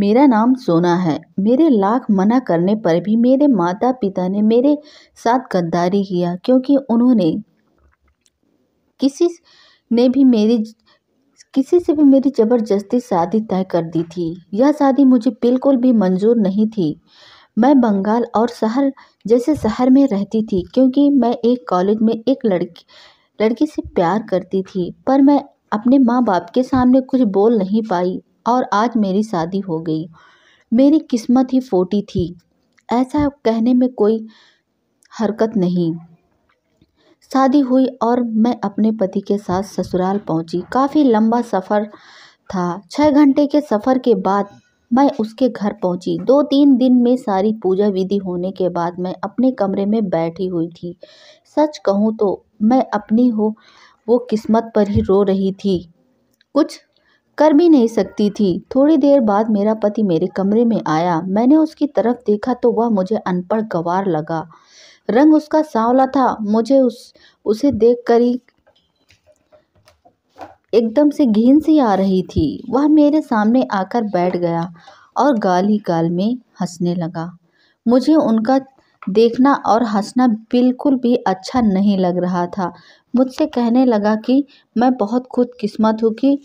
मेरा नाम सोना है मेरे लाख मना करने पर भी मेरे माता पिता ने मेरे साथ गद्दारी किया क्योंकि उन्होंने किसी ने भी मेरी किसी से भी मेरी ज़बरदस्ती शादी तय कर दी थी यह शादी मुझे बिल्कुल भी मंजूर नहीं थी मैं बंगाल और शहर जैसे शहर में रहती थी क्योंकि मैं एक कॉलेज में एक लड़की लड़की से प्यार करती थी पर मैं अपने माँ बाप के सामने कुछ बोल नहीं पाई और आज मेरी शादी हो गई मेरी किस्मत ही फोटी थी ऐसा कहने में कोई हरकत नहीं शादी हुई और मैं अपने पति के साथ ससुराल पहुंची काफ़ी लंबा सफ़र था छः घंटे के सफ़र के बाद मैं उसके घर पहुंची दो तीन दिन में सारी पूजा विधि होने के बाद मैं अपने कमरे में बैठी हुई थी सच कहूँ तो मैं अपनी हो वो किस्मत पर ही रो रही थी कुछ कर भी नहीं सकती थी थोड़ी देर बाद मेरा पति मेरे कमरे में आया मैंने उसकी तरफ देखा तो वह मुझे अनपढ़ गवार लगा रंग उसका सांवला था मुझे उस उसे देख कर ही एकदम से घीन सी आ रही थी वह मेरे सामने आकर बैठ गया और गाल ही गाल में हंसने लगा मुझे उनका देखना और हंसना बिल्कुल भी अच्छा नहीं लग रहा था मुझसे कहने लगा कि मैं बहुत खुदकिस्मत हूँ कि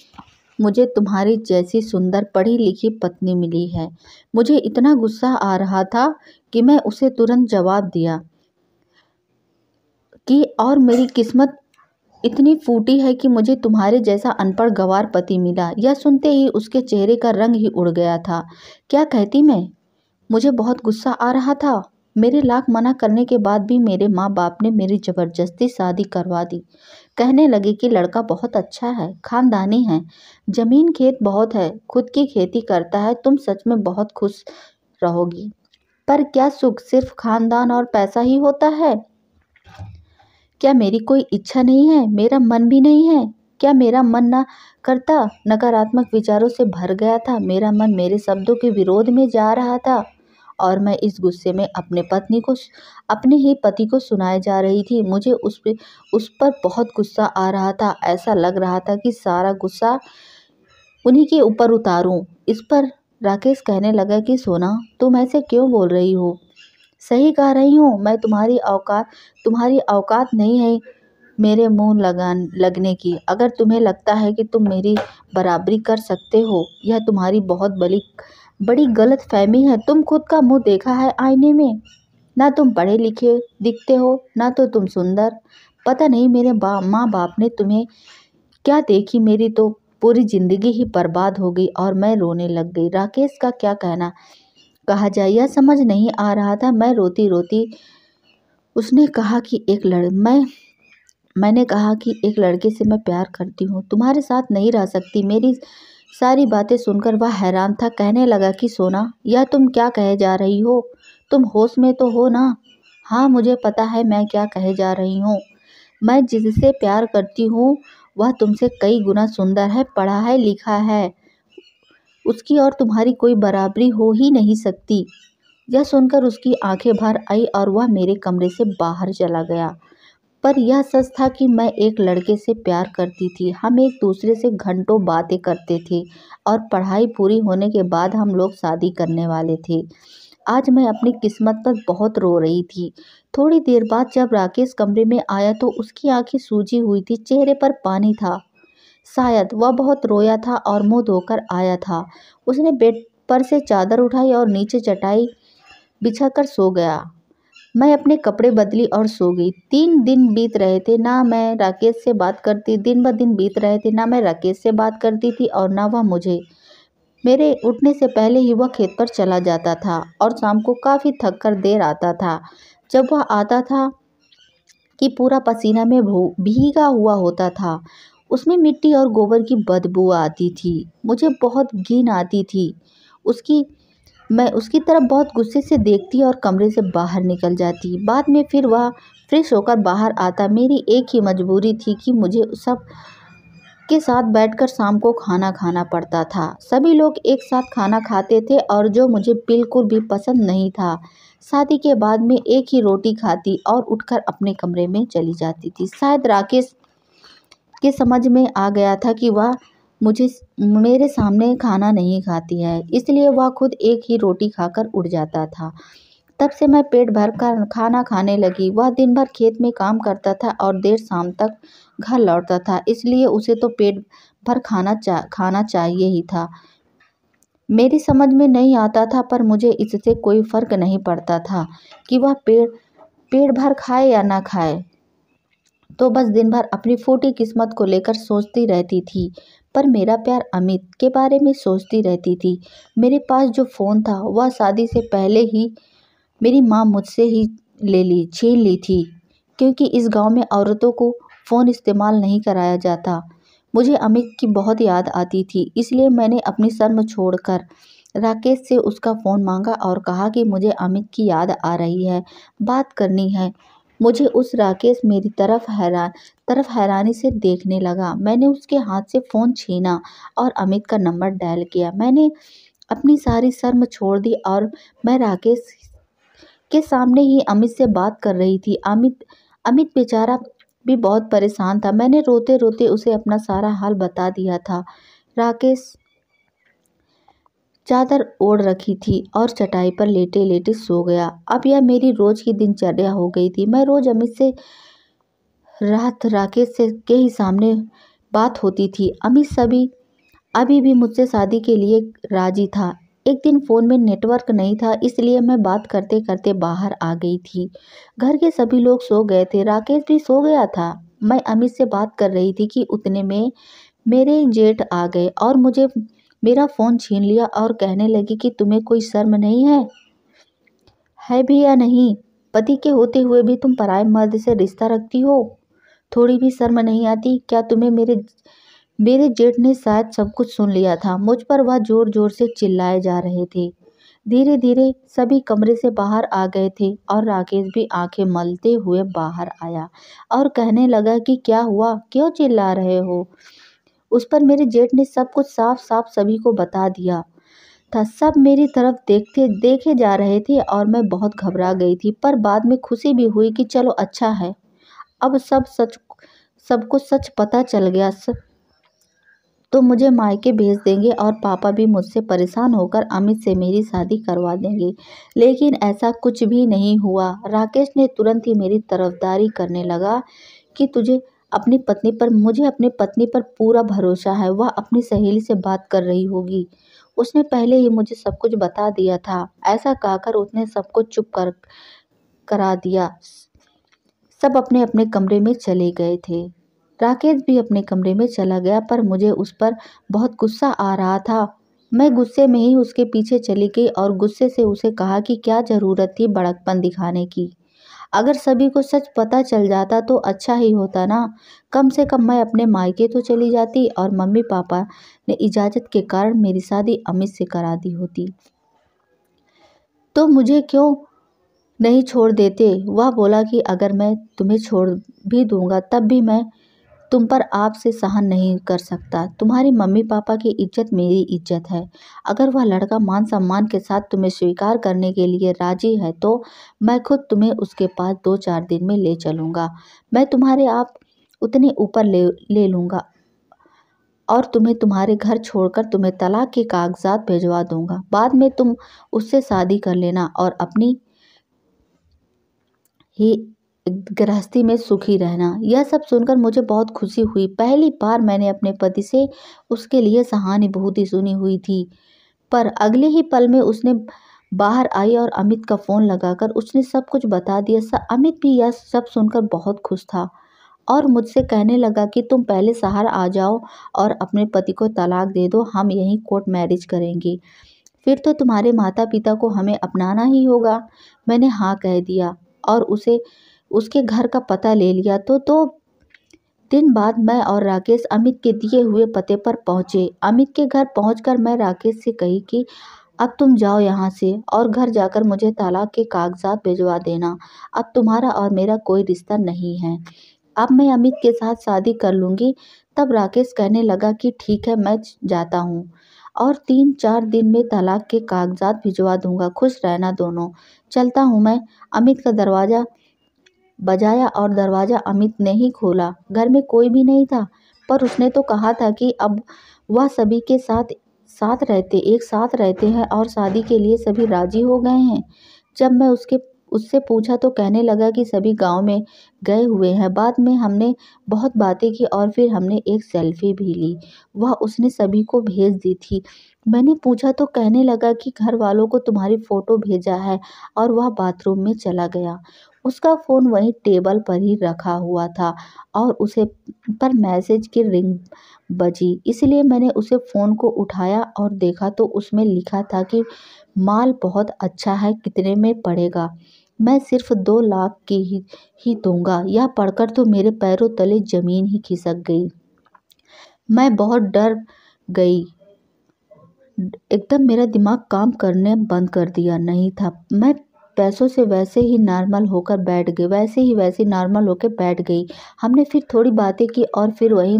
मुझे तुम्हारी जैसी सुंदर पढ़ी लिखी पत्नी मिली है मुझे इतना गुस्सा आ रहा था कि मैं उसे तुरंत जवाब दिया कि और मेरी किस्मत इतनी फूटी है कि मुझे तुम्हारे जैसा अनपढ़ गवार पति मिला यह सुनते ही उसके चेहरे का रंग ही उड़ गया था क्या कहती मैं मुझे बहुत गुस्सा आ रहा था मेरे लाख मना करने के बाद भी मेरे माँ बाप ने मेरी ज़बरदस्ती शादी करवा दी कहने लगे कि लड़का बहुत अच्छा है खानदानी है जमीन खेत बहुत है खुद की खेती करता है तुम सच में बहुत खुश रहोगी पर क्या सुख सिर्फ खानदान और पैसा ही होता है क्या मेरी कोई इच्छा नहीं है मेरा मन भी नहीं है क्या मेरा मन ना करता नकारात्मक विचारों से भर गया था मेरा मन मेरे शब्दों के विरोध में जा रहा था और मैं इस गुस्से में अपने पत्नी को अपने ही पति को सुनाए जा रही थी मुझे उस पर उस पर बहुत गुस्सा आ रहा था ऐसा लग रहा था कि सारा गुस्सा उन्हीं के ऊपर उतारूं इस पर राकेश कहने लगा कि सोना तुम ऐसे क्यों बोल रही हो सही कह रही हूँ मैं तुम्हारी औकात तुम्हारी औकात नहीं है मेरे मुंह लगान लगने की अगर तुम्हें लगता है कि तुम मेरी बराबरी कर सकते हो यह तुम्हारी बहुत बड़ी बड़ी गलत फहमी है तुम खुद का मुंह देखा है आईने में ना तुम पढ़े लिखे दिखते हो ना तो तुम सुंदर पता नहीं मेरे बा, माँ बाप ने तुम्हें क्या देखी मेरी तो पूरी ज़िंदगी ही बर्बाद हो गई और मैं रोने लग गई राकेश का क्या कहना कहा जाए यह समझ नहीं आ रहा था मैं रोती रोती उसने कहा कि एक लड़ मैं मैंने कहा कि एक लड़के से मैं प्यार करती हूँ तुम्हारे साथ नहीं रह सकती मेरी सारी बातें सुनकर वह हैरान था कहने लगा कि सोना यह तुम क्या कहे जा रही हो तुम होश में तो हो ना हाँ मुझे पता है मैं क्या कहे जा रही हूँ मैं जिससे प्यार करती हूँ वह तुमसे कई गुना सुंदर है पढ़ा है लिखा है उसकी और तुम्हारी कोई बराबरी हो ही नहीं सकती यह सुनकर उसकी आंखें भर आई और वह मेरे कमरे से बाहर चला गया पर यह सच था कि मैं एक लड़के से प्यार करती थी हम एक दूसरे से घंटों बातें करते थे और पढ़ाई पूरी होने के बाद हम लोग शादी करने वाले थे आज मैं अपनी किस्मत पर बहुत रो रही थी थोड़ी देर बाद जब राकेश कमरे में आया तो उसकी आंखें सूजी हुई थी चेहरे पर पानी था शायद वह बहुत रोया था और मुंह धोकर आया था उसने बेड पर से चादर उठाई और नीचे चटाई बिछाकर सो गया मैं अपने कपड़े बदली और सो गई तीन दिन बीत रहे थे ना मैं राकेश से बात करती दिन ब दिन बीत रहे थे ना मैं राकेश से बात करती थी और ना वह मुझे मेरे उठने से पहले ही वह खेत पर चला जाता था और शाम को काफ़ी थक कर देर आता था जब वह आता था कि पूरा पसीना में भीगा हुआ होता था उसमें मिट्टी और गोबर की बदबू आती थी मुझे बहुत घिन आती थी उसकी मैं उसकी तरफ बहुत गुस्से से देखती और कमरे से बाहर निकल जाती बाद में फिर वह फ्रेश होकर बाहर आता मेरी एक ही मजबूरी थी कि मुझे सब के साथ बैठकर शाम को खाना खाना पड़ता था सभी लोग एक साथ खाना खाते थे और जो मुझे बिल्कुल भी पसंद नहीं था शादी के बाद में एक ही रोटी खाती और उठकर अपने कमरे में चली जाती थी शायद राकेश के समझ में आ गया था कि वह मुझे मेरे सामने खाना नहीं खाती है इसलिए वह खुद एक ही रोटी खाकर उड़ जाता था तब से मैं पेट भर कर खाना खाने लगी वह दिन भर खेत में काम करता था और देर शाम तक घर लौटता था इसलिए उसे तो पेट भर खाना चा खाना चाहिए ही था मेरी समझ में नहीं आता था पर मुझे इससे कोई फ़र्क नहीं पड़ता था कि वह पेड़ पेट भर खाए या ना खाए तो बस दिन भर अपनी फूटी किस्मत को लेकर सोचती रहती थी पर मेरा प्यार अमित के बारे में सोचती रहती थी मेरे पास जो फ़ोन था वह शादी से पहले ही मेरी माँ मुझसे ही ले ली छीन ली थी क्योंकि इस गांव में औरतों को फ़ोन इस्तेमाल नहीं कराया जाता मुझे अमित की बहुत याद आती थी इसलिए मैंने अपनी शर्म छोड़कर राकेश से उसका फ़ोन मांगा और कहा कि मुझे अमित की याद आ रही है बात करनी है मुझे उस राकेश मेरी तरफ हैरान तरफ हैरानी से देखने लगा मैंने उसके हाथ से फ़ोन छीना और अमित का नंबर डायल किया मैंने अपनी सारी शर्म छोड़ दी और मैं राकेश के सामने ही अमित से बात कर रही थी अमित अमित बेचारा भी बहुत परेशान था मैंने रोते रोते उसे अपना सारा हाल बता दिया था राकेश चादर ओढ़ रखी थी और चटाई पर लेटे लेटे सो गया अब यह मेरी रोज की दिनचर्या हो गई थी मैं रोज अमित से रात राकेश से के ही सामने बात होती थी अमित सभी अभी भी मुझसे शादी के लिए राजी था एक दिन फ़ोन में नेटवर्क नहीं था इसलिए मैं बात करते करते बाहर आ गई थी घर के सभी लोग सो गए थे राकेश भी सो गया था मैं अमित से बात कर रही थी कि उतने में मेरे जेठ आ गए और मुझे मेरा फ़ोन छीन लिया और कहने लगी कि तुम्हें कोई शर्म नहीं है है भी या नहीं पति के होते हुए भी तुम पराए मर्द से रिश्ता रखती हो थोड़ी भी शर्म नहीं आती क्या तुम्हें मेरे मेरे जेठ ने शायद सब कुछ सुन लिया था मुझ पर वह जोर जोर से चिल्लाए जा रहे थे धीरे धीरे सभी कमरे से बाहर आ गए थे और राकेश भी आंखें मलते हुए बाहर आया और कहने लगा कि क्या हुआ क्यों चिल्ला रहे हो उस पर मेरे जेठ ने सब कुछ साफ साफ सभी को बता दिया था सब मेरी तरफ देखते देखे जा रहे थे और मैं बहुत घबरा गई थी पर बाद में खुशी भी हुई कि चलो अच्छा है अब सब सच सब कुछ सच पता चल गया सब तो मुझे मायके भेज देंगे और पापा भी मुझसे परेशान होकर अमित से मेरी शादी करवा देंगे लेकिन ऐसा कुछ भी नहीं हुआ राकेश ने तुरंत ही मेरी तरफदारी करने लगा कि तुझे अपनी पत्नी पर मुझे अपनी पत्नी पर पूरा भरोसा है वह अपनी सहेली से बात कर रही होगी उसने पहले ही मुझे सब कुछ बता दिया था ऐसा कहकर उसने सबको चुप कर करा दिया सब अपने अपने कमरे में चले गए थे राकेश भी अपने कमरे में चला गया पर मुझे उस पर बहुत गुस्सा आ रहा था मैं गुस्से में ही उसके पीछे चली गई और गुस्से से उसे कहा कि क्या ज़रूरत थी बड़कपन दिखाने की अगर सभी को सच पता चल जाता तो अच्छा ही होता ना कम से कम मैं अपने मायके तो चली जाती और मम्मी पापा ने इजाज़त के कारण मेरी शादी अमित से करा दी होती तो मुझे क्यों नहीं छोड़ देते वह बोला कि अगर मैं तुम्हें छोड़ भी दूँगा तब भी मैं तुम पर आप से सहन नहीं कर सकता तुम्हारे मम्मी पापा की इज्जत मेरी इज्जत है अगर वह लड़का मान सम्मान के साथ तुम्हें स्वीकार करने के लिए राजी है तो मैं खुद तुम्हें उसके पास दो चार दिन में ले चलूँगा मैं तुम्हारे आप उतने ऊपर ले ले लूँगा और तुम्हें तुम्हारे घर छोड़कर तुम्हें तलाक के कागजात भिजवा दूंगा बाद में तुम उससे शादी कर लेना और अपनी ही गृहस्थी में सुखी रहना यह सब सुनकर मुझे बहुत खुशी हुई पहली बार मैंने अपने पति से उसके लिए सहानुभूति सुनी हुई थी पर अगले ही पल में उसने बाहर आई और अमित का फ़ोन लगाकर उसने सब कुछ बता दिया सा अमित भी यह सब सुनकर बहुत खुश था और मुझसे कहने लगा कि तुम पहले शहर आ जाओ और अपने पति को तलाक दे दो हम यहीं कोर्ट मैरिज करेंगे फिर तो तुम्हारे माता पिता को हमें अपनाना ही होगा मैंने हाँ कह दिया और उसे उसके घर का पता ले लिया तो दो तो दिन बाद मैं और राकेश अमित के दिए हुए पते पर पहुँचे अमित के घर पहुँच मैं राकेश से कही कि अब तुम जाओ यहाँ से और घर जाकर मुझे तालाक के कागजात भिजवा देना अब तुम्हारा और मेरा कोई रिश्ता नहीं है अब मैं अमित के साथ शादी कर लूँगी तब राकेश कहने लगा कि ठीक है मैं जाता हूँ और तीन चार दिन में तलाक के कागजात भिजवा दूंगा खुश रहना दोनों चलता हूँ मैं अमित का दरवाज़ा बजाया और दरवाज़ा अमित ने ही खोला घर में कोई भी नहीं था पर उसने तो कहा था कि अब वह सभी के साथ साथ रहते एक साथ रहते हैं और शादी के लिए सभी राजी हो गए हैं जब मैं उसके उससे पूछा तो कहने लगा कि सभी गांव में गए हुए हैं बाद में हमने बहुत बातें की और फिर हमने एक सेल्फी भी ली वह उसने सभी को भेज दी थी मैंने पूछा तो कहने लगा कि घर वालों को तुम्हारी फ़ोटो भेजा है और वह बाथरूम में चला गया उसका फ़ोन वहीं टेबल पर ही रखा हुआ था और उसे पर मैसेज की रिंग बजी इसलिए मैंने उसे फ़ोन को उठाया और देखा तो उसमें लिखा था कि माल बहुत अच्छा है कितने में पड़ेगा मैं सिर्फ दो लाख की ही ही दूंगा यह पढ़कर तो मेरे पैरों तले ज़मीन ही खिसक गई मैं बहुत डर गई एकदम मेरा दिमाग काम करने बंद कर दिया नहीं था मैं पैसों से वैसे ही नॉर्मल होकर बैठ गई वैसे ही वैसे नॉर्मल होकर बैठ गई हमने फिर थोड़ी बातें की और फिर वहीं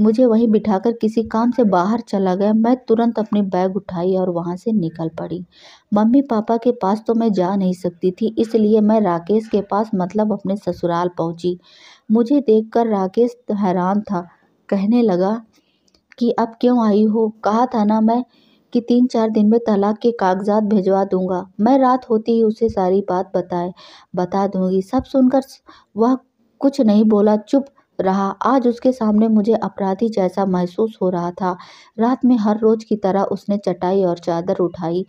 मुझे वहीं बिठाकर किसी काम से बाहर चला गया मैं तुरंत अपनी बैग उठाई और वहां से निकल पड़ी मम्मी पापा के पास तो मैं जा नहीं सकती थी इसलिए मैं राकेश के पास मतलब अपने ससुराल पहुंची मुझे देखकर राकेश हैरान था कहने लगा कि अब क्यों आई हो कहा था ना मैं कि तीन चार दिन में तलाक के कागजात भिजवा दूंगा मैं रात होती ही उसे सारी बात बताए बता दूंगी सब सुनकर वह कुछ नहीं बोला चुप रहा आज उसके सामने मुझे अपराधी जैसा महसूस हो रहा था रात में हर रोज की तरह उसने चटाई और चादर उठाई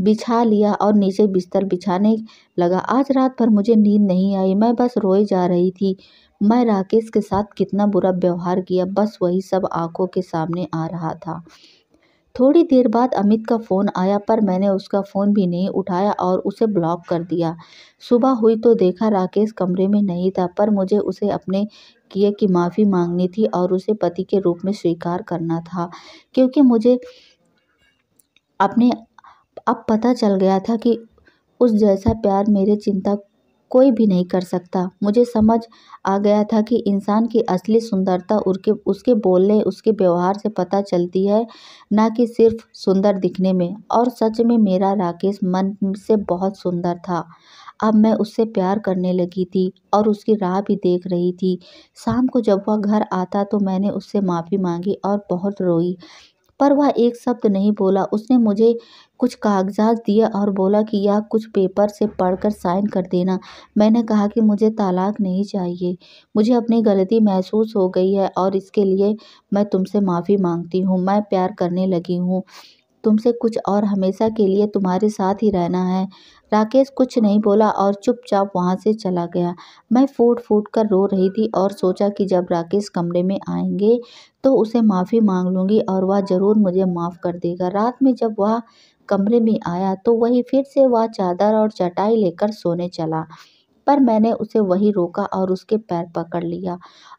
बिछा लिया और नीचे बिस्तर बिछाने लगा आज रात भर मुझे नींद नहीं आई मैं बस रोए जा रही थी मैं राकेश के साथ कितना बुरा व्यवहार किया बस वही सब आंखों के सामने आ रहा था थोड़ी देर बाद अमित का फ़ोन आया पर मैंने उसका फ़ोन भी नहीं उठाया और उसे ब्लॉक कर दिया सुबह हुई तो देखा राकेश कमरे में नहीं था पर मुझे उसे अपने किए की माफ़ी मांगनी थी और उसे पति के रूप में स्वीकार करना था क्योंकि मुझे अपने अब पता चल गया था कि उस जैसा प्यार मेरे चिंता कोई भी नहीं कर सकता मुझे समझ आ गया था कि इंसान की असली सुंदरता उसके उसके बोलने उसके व्यवहार से पता चलती है ना कि सिर्फ सुंदर दिखने में और सच में मेरा राकेश मन से बहुत सुंदर था अब मैं उससे प्यार करने लगी थी और उसकी राह भी देख रही थी शाम को जब वह घर आता तो मैंने उससे माफ़ी मांगी और बहुत रोई पर वह एक शब्द नहीं बोला उसने मुझे कुछ कागजात दिया और बोला कि यह कुछ पेपर से पढ़कर साइन कर देना मैंने कहा कि मुझे तालाक नहीं चाहिए मुझे अपनी गलती महसूस हो गई है और इसके लिए मैं तुमसे माफ़ी मांगती हूँ मैं प्यार करने लगी हूँ तुमसे कुछ और हमेशा के लिए तुम्हारे साथ ही रहना है राकेश कुछ नहीं बोला और चुपचाप वहाँ से चला गया मैं फूट फूट कर रो रही थी और सोचा कि जब राकेश कमरे में आएंगे तो उसे माफ़ी मांग लूँगी और वह ज़रूर मुझे माफ़ कर देगा रात में जब वह कमरे में आया तो वही फिर से वह चादर और चटाई लेकर सोने चला पर मैंने उसे वही रोका और उसके पैर पकड़ लिया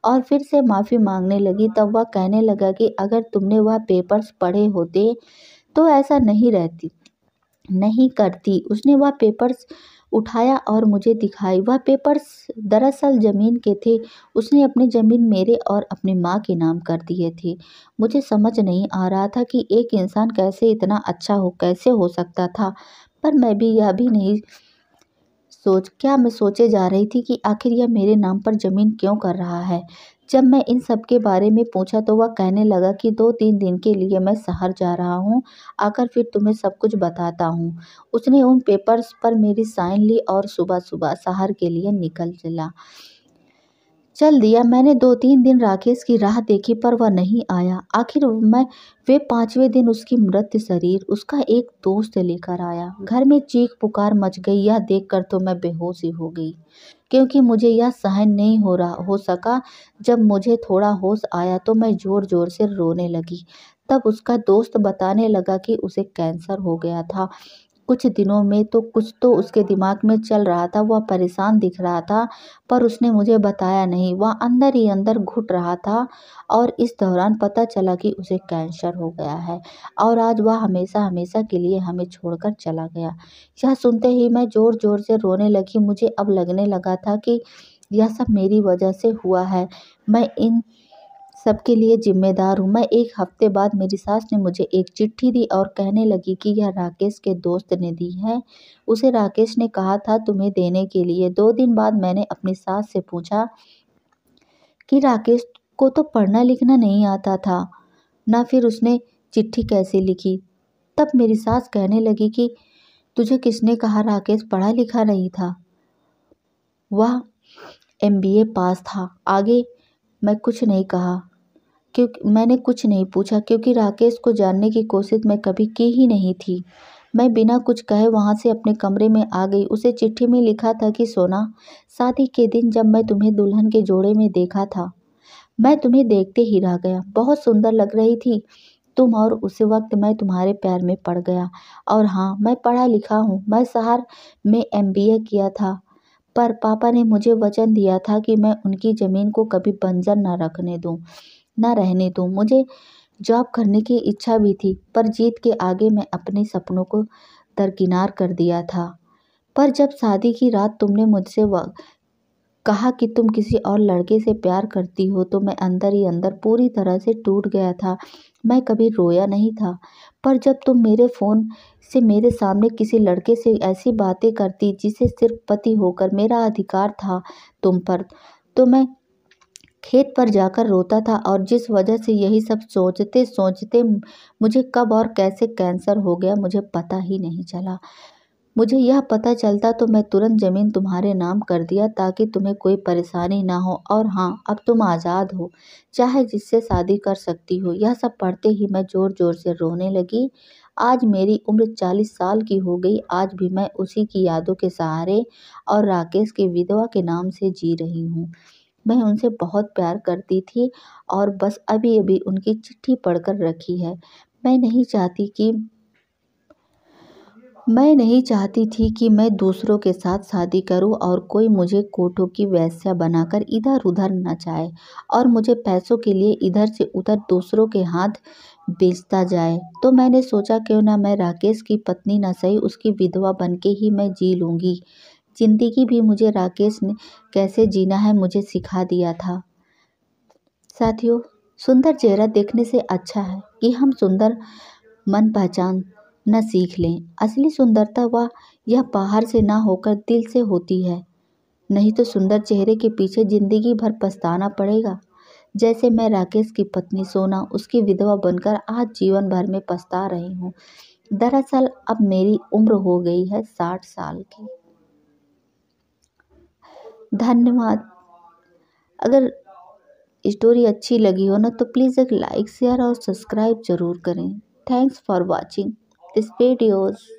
और फिर से माफ़ी मांगने लगी तब वह कहने लगा कि अगर तुमने वह पेपर्स पढ़े होते तो ऐसा नहीं रहती नहीं करती उसने वह पेपर्स उठाया और मुझे दिखाई वह पेपर्स दरअसल ज़मीन के थे उसने अपनी ज़मीन मेरे और अपनी माँ के नाम कर दिए थे मुझे समझ नहीं आ रहा था कि एक इंसान कैसे इतना अच्छा हो कैसे हो सकता था पर मैं भी यह भी नहीं सोच क्या मैं सोचे जा रही थी कि आखिर यह मेरे नाम पर ज़मीन क्यों कर रहा है जब मैं इन सब के बारे में पूछा तो वह कहने लगा कि दो तीन दिन के लिए मैं शहर जा रहा हूँ आकर फिर तुम्हें सब कुछ बताता हूँ उसने उन पेपर्स पर मेरी साइन ली और सुबह सुबह शहर के लिए निकल चला चल दिया मैंने दो तीन दिन राकेश की राह देखी पर वह नहीं आया आखिर मैं वे पांचवें दिन उसकी मृत शरीर उसका एक दोस्त लेकर आया घर में चीख पुकार मच गई यह देखकर तो मैं बेहोश ही हो गई क्योंकि मुझे यह सहन नहीं हो रहा हो सका जब मुझे थोड़ा होश आया तो मैं ज़ोर ज़ोर से रोने लगी तब उसका दोस्त बताने लगा कि उसे कैंसर हो गया था कुछ दिनों में तो कुछ तो उसके दिमाग में चल रहा था वह परेशान दिख रहा था पर उसने मुझे बताया नहीं वह अंदर ही अंदर घुट रहा था और इस दौरान पता चला कि उसे कैंसर हो गया है और आज वह हमेशा हमेशा के लिए हमें छोड़कर चला गया यह सुनते ही मैं ज़ोर ज़ोर से रोने लगी मुझे अब लगने लगा था कि यह सब मेरी वजह से हुआ है मैं इन सबके लिए जिम्मेदार हूँ मैं एक हफ्ते बाद मेरी सास ने मुझे एक चिट्ठी दी और कहने लगी कि यह राकेश के दोस्त ने दी है उसे राकेश ने कहा था तुम्हें देने के लिए दो दिन बाद मैंने अपनी सास से पूछा कि राकेश को तो पढ़ना लिखना नहीं आता था ना फिर उसने चिट्ठी कैसे लिखी तब मेरी सास कहने लगी कि तुझे किसने कहा राकेश पढ़ा लिखा नहीं था वह एमबीए पास था आगे मैं कुछ नहीं कहा क्योंकि मैंने कुछ नहीं पूछा क्योंकि राकेश को जानने की कोशिश मैं कभी की ही नहीं थी मैं बिना कुछ कहे वहाँ से अपने कमरे में आ गई उसे चिट्ठी में लिखा था कि सोना शादी के दिन जब मैं तुम्हें दुल्हन के जोड़े में देखा था मैं तुम्हें देखते ही रह गया बहुत सुंदर लग रही थी तुम और उस वक्त मैं तुम्हारे प्यार में पड़ गया और हाँ मैं पढ़ा लिखा हूँ मैं शहर में एम किया था पर पापा ने मुझे वचन दिया था कि मैं उनकी ज़मीन को कभी बंजर न रखने दूँ ना रहने दो मुझे जॉब करने की इच्छा भी थी पर जीत के आगे मैं अपने सपनों को दरकिनार कर दिया था पर जब शादी की रात तुमने मुझसे कहा कि तुम किसी और लड़के से प्यार करती हो तो मैं अंदर ही अंदर पूरी तरह से टूट गया था मैं कभी रोया नहीं था पर जब तुम मेरे फ़ोन से मेरे सामने किसी लड़के से ऐसी बातें करती जिसे सिर्फ पति होकर मेरा अधिकार था तुम पर तो मैं खेत पर जाकर रोता था और जिस वजह से यही सब सोचते सोचते मुझे कब और कैसे कैंसर हो गया मुझे पता ही नहीं चला मुझे यह पता चलता तो मैं तुरंत ज़मीन तुम्हारे नाम कर दिया ताकि तुम्हें कोई परेशानी ना हो और हाँ अब तुम आज़ाद हो चाहे जिससे शादी कर सकती हो यह सब पढ़ते ही मैं ज़ोर ज़ोर से रोने लगी आज मेरी उम्र चालीस साल की हो गई आज भी मैं उसी की यादों के सहारे और राकेश के विधवा के नाम से जी रही हूँ मैं उनसे बहुत प्यार करती थी और बस अभी अभी उनकी चिट्ठी पढ़कर रखी है मैं नहीं चाहती कि मैं नहीं चाहती थी कि मैं दूसरों के साथ शादी करूं और कोई मुझे कोठों की वैस्या बनाकर इधर उधर न चाहे और मुझे पैसों के लिए इधर से उधर दूसरों के हाथ बेचता जाए तो मैंने सोचा क्यों ना मैं राकेश की पत्नी न सही उसकी विधवा बन के ही मैं जी लूँगी ज़िंदगी भी मुझे राकेश ने कैसे जीना है मुझे सिखा दिया था साथियों सुंदर चेहरा देखने से अच्छा है कि हम सुंदर मन पहचान न सीख लें असली सुंदरता वह यह बाहर से ना होकर दिल से होती है नहीं तो सुंदर चेहरे के पीछे जिंदगी भर पछताना पड़ेगा जैसे मैं राकेश की पत्नी सोना उसकी विधवा बनकर आज जीवन भर में पछता रही हूँ दरअसल अब मेरी उम्र हो गई है साठ साल की धन्यवाद अगर स्टोरी अच्छी लगी हो ना तो प्लीज़ एक लाइक शेयर और सब्सक्राइब ज़रूर करें thanks for watching this videos